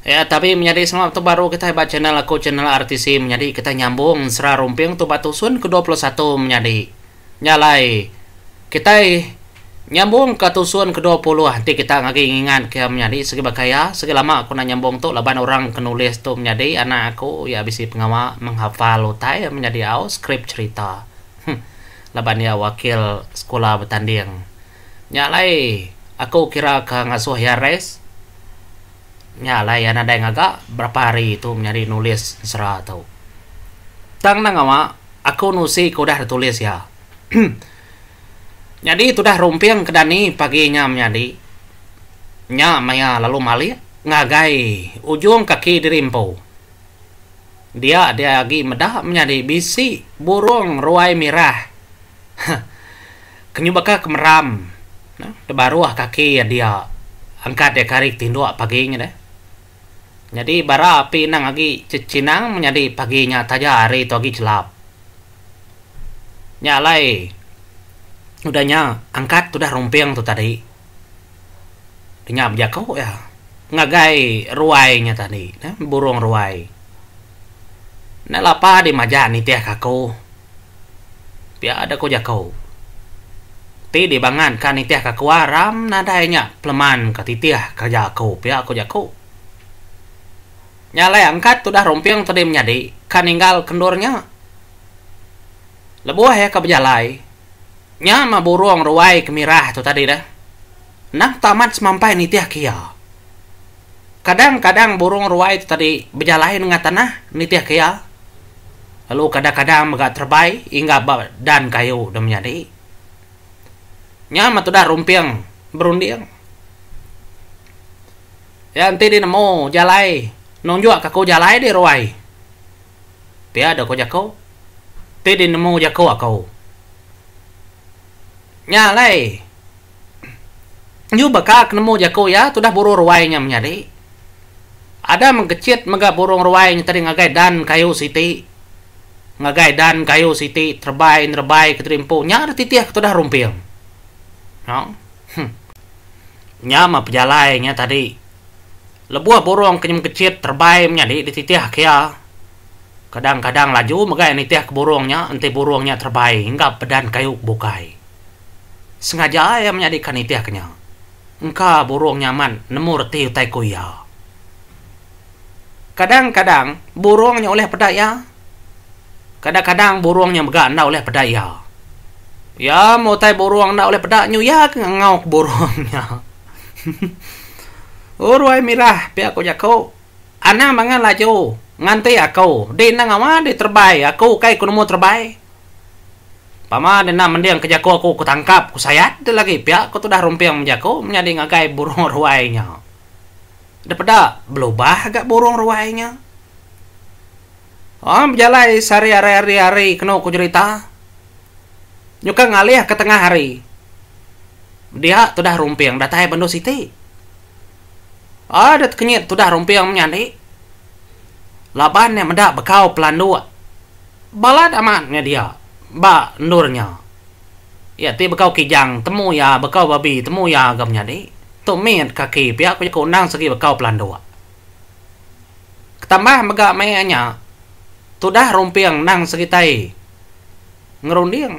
Ya, tapi menjadi semua itu baru kita hebat channel aku channel RTC menjadi kita nyambung serah rumping tu sun ke-21 menjadi nyalai. Kita nyambung ke tusun ke-20 nanti kita ngagi ingat ke menjadi segi bakaya segi lama aku nak nyambung tu laban orang kenulis tu menjadi anak aku ya habis pengawal menghafal utai menjadi au skrip cerita. Hmm, laban ya wakil sekolah bertanding. Nyalai aku kira ke ngasuh ya res nyala ya ada yang agak berapa hari itu nyari nulis serah atau tang nang ama aku nusi kau dah tulis ya jadi itu dah rumpiang kedani paginya menjadi nya maya lalu mali ngagai ujung kaki dirimpo dia dia lagi medah menjadi bisi burung ruai merah kenyubaka kemeram nah, baru ah kaki ya dia angkat ya karik tinduk ah paginya deh jadi bara api nang agi cecinang menjadi paginya taja hari itu agi celap nyalai udahnya angkat udah rompiang tu tadi nyap kau oh ya ngagai ruainya tadi ya, burung ruai nah lapa di majani tiah kaku pia ada kau jakau ti di bangan kan tiah kaku aram nadainya peleman katitiah kerja kau pia aku jakau nyala angkat sudah rompiang tadi Kan kaninggal kendornya lebuah ya ke bejalai Nyama burung ruai kemirah tuh tadi dah nak tamat semampai nitiah tiah kia kadang-kadang burung ruai itu tadi berjalan dengan tanah nitiah tiah kia lalu kadang-kadang megak terbaik hingga dan kayu udah menjadi nyama tu dah rompiang berunding ya nanti nemu jalai non jua ka ko de roai te ada ko jako te de nemu jako akau nya lai nyu baka nemu jako ya tu dah buru roai nya menyadi ada mengecit mega burung roai nya tadi ngagai dan kayu siti ngagai dan kayu siti terbai terbai ketrimpu nya ada titiah tu dah rumpil no hm. nya mah nya tadi lebuah burung kenyum kecil terbaik menjadi di titiah kia ya. kadang-kadang laju megai ini tiah burungnya, ente borongnya terbaik hingga pedan kayu bukai sengaja ayam di kanitiah kenyang engka borong nyaman nemur tiu tai kuya kadang-kadang burungnya oleh pedaya kadang-kadang burungnya mega anda oleh pedaya ya mau tai burung anda oleh pedanya, ya ngau borongnya Uruai mirah pi aku jako. Ana mangan lajo. nganti aku. Di nang awa di terbai. Aku kai mo terbai. Pama de dena mendiang kejako aku ku tangkap ku sayat de lagi pia aku tu dah rumpiang menjako menjadi ngakai burung ruainya. peda belubah agak burung ruainya. Oh, ah, berjalai sehari hari hari hari kena aku cerita. Nyuka ngalih ke tengah hari. Dia tu dah rumpiang datai bendo siti. Ada tu tudah rompi yang menyandi. Laban yang mendak bekau pelan dua. Balad amannya dia. Ba nurnya. Ya ti bekau kijang temu ya bekau babi temu ya agam Tu Tumit kaki pihak punya nang segi bekau pelan dua. Ketambah megak mayanya. Tudah rompi yang nang segitai. Ngerunding.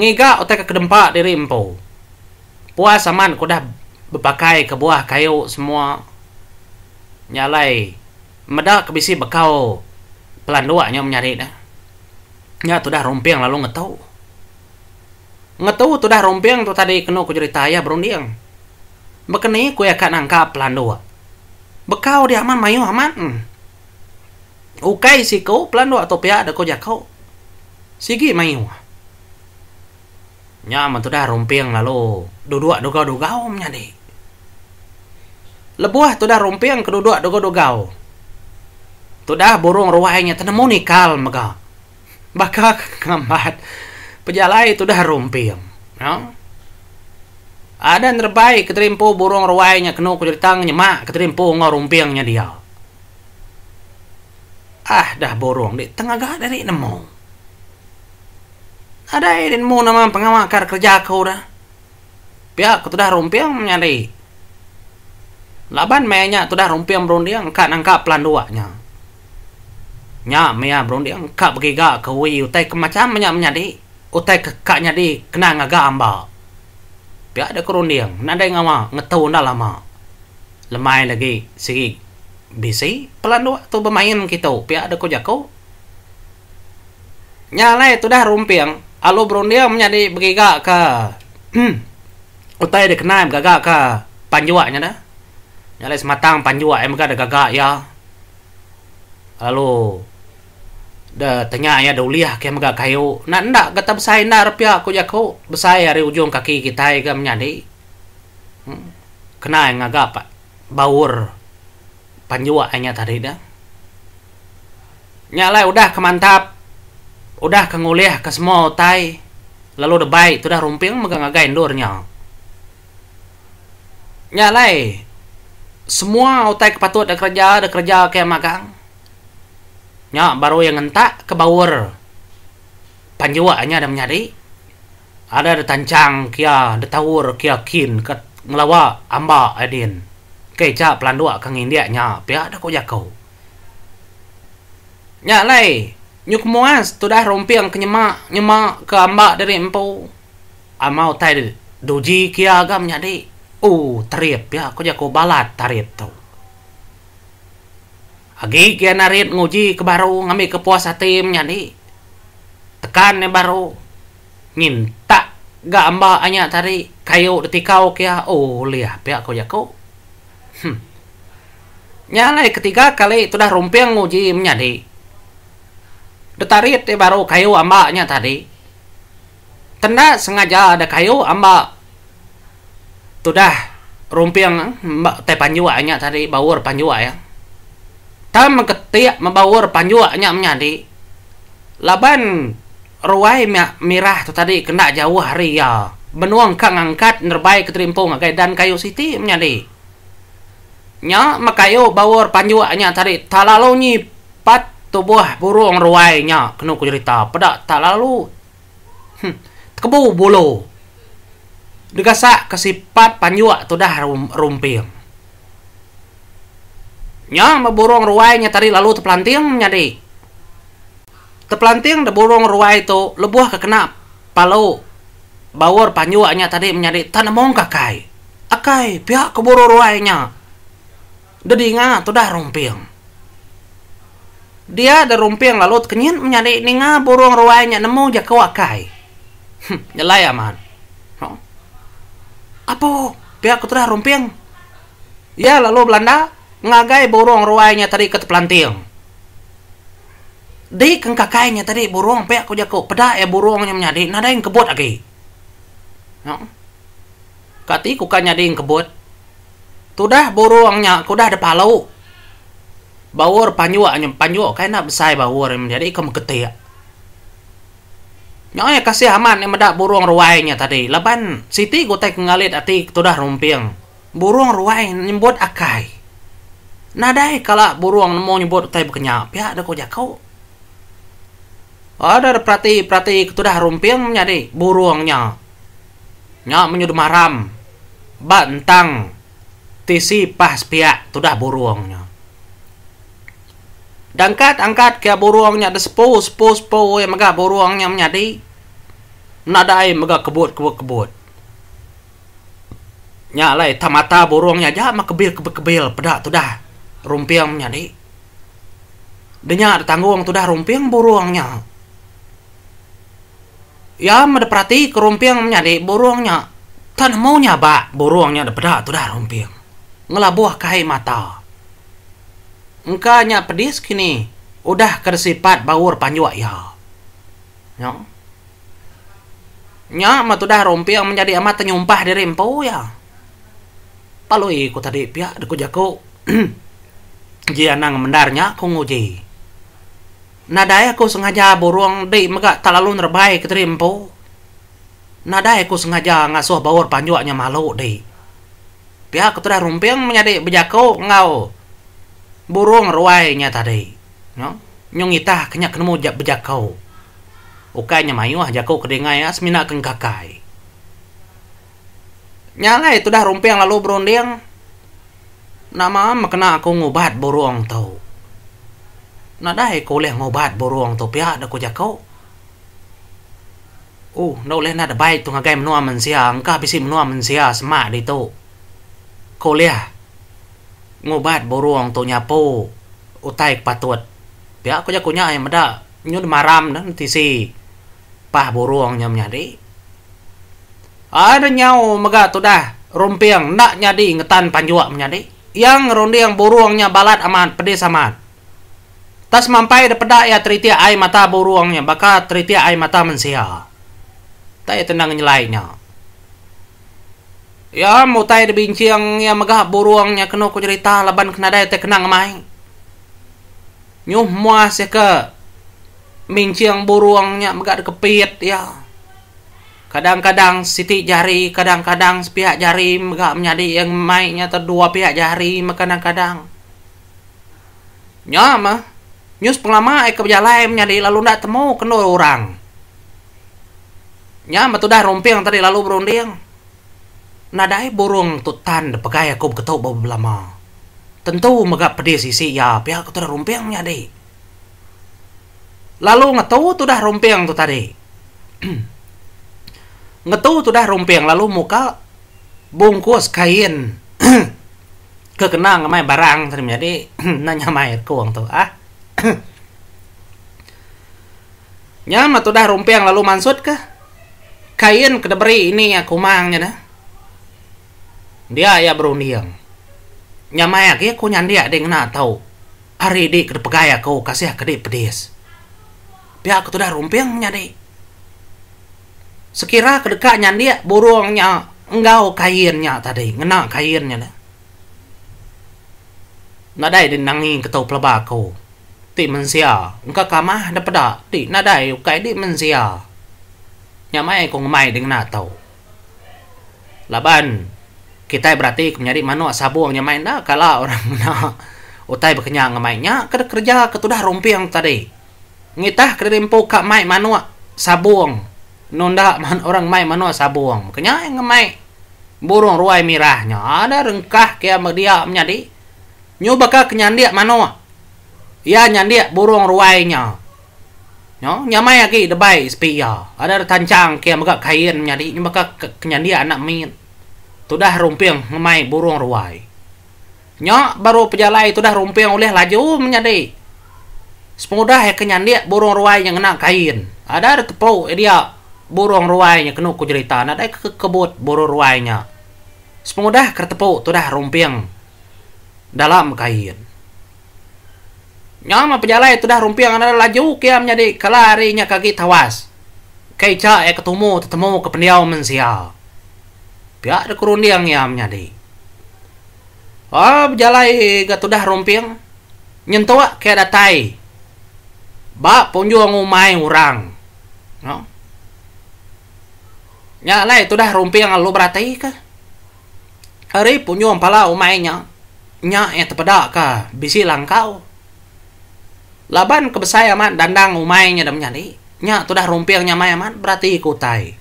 Ngiga otak kedempak diri empu. Puas aman kudah berpakai ke buah kayu semua nyalai meda kebisi bekau pelan dua nya nyari dah nya tu dah rompiang lalu ngetau ngetau tu dah rompiang tu tadi kena ku cerita ayah berundiang bekeni ku ya kan angka pelan dua bekau dia aman mayu aman ukai si kau pelan dua topia ada kau jakau sigi mayu nya tu dah rompiang lalu dua-dua dogau-dogau menyadi lebuah tu dah rumpiang dua dogo dogau. Tu dah burung ruainya tenemu nikal mega. Baka kambat pejalai tu dah rumpiang. No? Ya. Ada yang terbaik keterimpu burung ruainya kena ceritang nyemak keterimpu ngorumpiangnya dia. Ah dah burung di tengah gak dari nemu ada yang nemu nama pengawal kerja kau dah pihak ketudah rumpiang nyari Laban meyanya tu dah rumpiang yang berundi angkat angkat pelan dua nya. Nya meya berundi angkat bagi gak ke wi utai ke macam nya menyadi. Utai kak di kena ngaga amba. Pia ada kerundi nanda yang ama ngetau dah lama. Lemai lagi segi bisi pelan dua tu bermain kita. Pia ada kau jakau. Nya lai tu dah rumpiang. yang alu berundi yang menyadi bagi gak ke. utai dia kena gagak ke panjuaknya dah. Nyales matang panjua eh, MK ada gagak ya. Lalu da tanya ya da uliah ke mega kayu. Na ndak kata besai na rupiah aku jako besai dari ujung kaki kita ga ya, menyadi. Hmm. Kena yang agak apa? Baur panjua hanya eh, tadi dah. Nyalai udah kemantap. Udah kenguliah ke semua tai. Lalu udah baik, udah rumping megang agak endurnya. Nyalai eh, semua otak patut ada kerja ada kerja kayak magang nya baru yang entak ke bawah hanya ada menyari ada ada tancang kia ada tawur kia kin ke ngelawa amba adin keca pelan dua kang india nya pia ada kau jakau nya lai nyuk muas tu dah rompiang ke nyemak nyemak ke amba dari empo amau tai doji kia agam nyari Oh, trip ya, aku jago balat tarit tuh. Agi kian narit nguji ke baru ngami ke tim nyani Tekan ya baru. Minta gak amba anya tari kayu detikau kia. Oh, lihat ya aku jago. Hmm. Nyalai ketiga kali itu dah rumpiang nguji menyadi. Detarit ya baru kayu anya tadi. Tenda sengaja ada kayu amba tuh dah yang teh nya tadi bawur panjua ya tam ketiak membawur nya menjadi laban ruai mirah tuh tadi kena jauh hari ya benuang kang angkat nerbaik keterimpung kayak dan kayu siti menjadi nya makayo bawur nya tadi talalu nyipat tubuh burung ruainya kena ku cerita pedak talalu hm, kebu bulu degasa kesipat panjua tuh dah rum, rumping nya burung ruai nya tadi lalu teplanting menyadik, di teplanting de burung ruai itu lebuah kekena palau bawor panjua nya tadi menyadik tanemong kakai akai pihak keburu ruai nya dedinga tuh dah rumping dia ada rumping lalu kenyin menyadik ninga burung ruwainya nemu jago akai hm, ya apa dia aku terah rumping. Ya lalu Belanda ngagai burung ruainya tadi ke pelanting. Di kengkakainya tadi burung pe aku jago peda ya eh, burungnya menyadi nada yang kebut lagi. No. Ya. Kati kukanya di kebut. Tudah burungnya dah ada palau. Bawor panjua nyem panjua kaina besai yang menjadi kamu ketia. Nyoy kasi aman ni madak burung ruwainya tadi. Laban siti gotek ngalit ati tudah rumpiang. Burung ruai nyebut akai. Nadai kala burung nemu nyebut tai bekenya. pihak ya, ada kau jakau. Ada prati prati tudah rumpiang nyadi burungnya. Nyak menyudu maram. Bantang. Tisi pas piak tudah burungnya. Dangkat angkat ke boruangnya ada sepo sepo sepo yang mega boruangnya menyadi. Nada ai mega kebut kebut kebut. Nya lai tamata boruangnya aja mak kebil kebil kebil pedak tu dah. Rumpiang menyadi. Denya ada tanggung tu dah rumpiang boruangnya. Ya mada perhati rumpiang menyadi boruangnya. Tan maunya ba boruangnya ada pedak tu dah rumpiang. Ngelabuah kai mata engka nya pedis kini udah kersipat baur panjua ya ya nya tu dah rompi yang menjadi amat tenyumpah diri empu ya palui ku tadi pihak deku jaku jianang mendarnya ku nguji nadai aku sengaja boruang di megak talalu nerbai diri empu nadai aku sengaja ngasuh baur panjuaknya malu di pihak ku dah rompi yang menjadi bejaku ngau burung nya tadi no? nyong ita kenya kenemu jak bejakau ukai nya mayuh jakau kedengai ya semina keng kakai nyala itu dah yang lalu berondeng nama makna aku ngobat burung tau nah dah aku leh ngobat burung tau pihak dah jakau Oh, uh, no leh nak da bai tu ngagai menua mensia, angka bisi menua mensia semak di tu. Kau lihat ngobat boruang tu nyapu utai patut dia aku jaku nya yang ada nyud maram nah, nanti tisi pah boruang nyam nyadi ada ah, nyau mega tu dah nak nyadi ngetan panjuak menyadi yang rondiang boruangnya balat aman pedes aman tas mampai dapeda ya teritia ai mata boruangnya baka teritia ai mata mensia tak ya tenang nilainya Ya mau tanya di binci yang ya buruang boruangnya kena ku cerita laban kena daya te kenang mai. Nyuh muas ya ke binci yang boruangnya magah megah kepit ya. Kadang-kadang siti jari, kadang-kadang sepihak jari megah menjadi yang mainnya terdua pihak jari kadang-kadang. Nya mah nyus penglama ai ke jalai menjadi lalu ndak temu kena orang. Nya mah tuh dah yang tadi lalu berunding nadai borong tutan de pegai aku ketau bau lama. Tentu mega pedis isi ya pihak tu dah rumpiang nya adik. Lalu ngetau tu dah rumpiang tu tadi. ngetau tu dah rumpiang lalu muka bungkus kain kekenang mai barang tadi jadi nanya mai kuang tu ah. tu dah rumpiang lalu mansut ke kain kedeberi ini ya kumangnya dah dia ya bro nyamai nyamaya ke ko nyandia deng na tau hari di ke pegaya kau kasih ke pedes pihak aku dah rumpeng nyadi sekira kedekak nyandia burungnya engkau kainnya tadi ngena kainnya dah. na dai din nangi ke tau pelaba kau ti mensia engkau kamah dapada ti nadai dai kai di mensia nyamai kong mai deng na tau laban kita berarti nyari mana sabu yang main dah kalau orang mana utai bekerja ngemainnya kerja kerja ketudah rompi yang tadi ngitah kirim kak mai sabu yang nunda man orang mai yang sabuang yang ngemain burung ruai mirahnya ada rengkah kaya dia menyadi nyoba kenyandia mana ya nyandia burung ruainya Nyo, nyamai lagi debai sepi ya. Ada tancang kaya mereka kain menyadi, kak kenyandia anak min. Tudah rumpiang ngemai burung ruai. Nyok baru pejalai dah rumpiang oleh laju menyadai. Semudah ya kenyan dia burung ruai yang kena kain. Ada ada ya, dia burung yang kena kujerita. Nah, ada ke kebut burung ruainya. Semudah kertepau dah rumpiang dalam kain. Nyama pejalai dah rumpiang ada laju kia menjadi kelarinya kaki tawas. Kecak e ya, ketemu ketemu ke pendiau mensial. Pihak ada kerundiang nyamnya deh. Oh, berjalai gatudah rumping nyentuh kayak datai. Ba juga ngumai orang. No? Nyala, itu dah yang lo berarti ke. Hari punjuang pala umai nya. Nya ya eh, tepeda ka. Bisi langkau. Laban kebesai aman dandang umainya dan menyali. Nya itu dah yang nyamai aman berarti ikutai.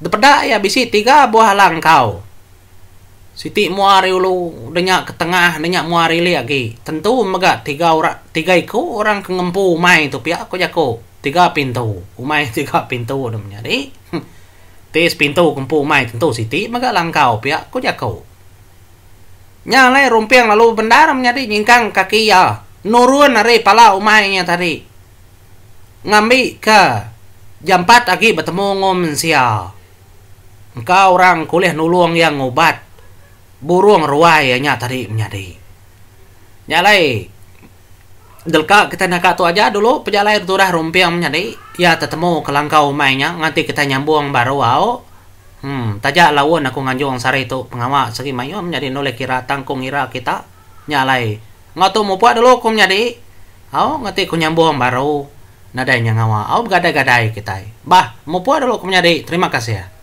Depedaya bisi tiga buah langkau. Siti muari ulu denyak ke tengah denyak muari lagi. Tentu mega tiga orang tiga iku orang kengempu umai tu pihak aku jako tiga pintu umai tiga pintu udah di tis pintu kempu umai tentu siti mega langkau pihak aku jako. Nyalai rumpiang lalu bendar menyari nyingkang kaki ya. Nurun nari pala umainya tadi. Ngambil ke jam 4 lagi bertemu ngom sial engkau orang kuliah nulung yang ngobat burung ruai ya ruayanya tadi menyadi nyalai delka kita nak tu aja dulu pejalai turah yang menyadi ya tetemu kelangkau mainnya nanti kita nyambung baru wow hmm tajak lawan aku nganjung sari itu pengawas segi mayu menjadi noleh kira tangkung ira kita nyalai ngatu mau buat dulu kum nyadi Oh, ngerti ku nyambung baru nadainya ngawa au gadai-gadai kita bah mau puas dulu kum nyadi terima kasih ya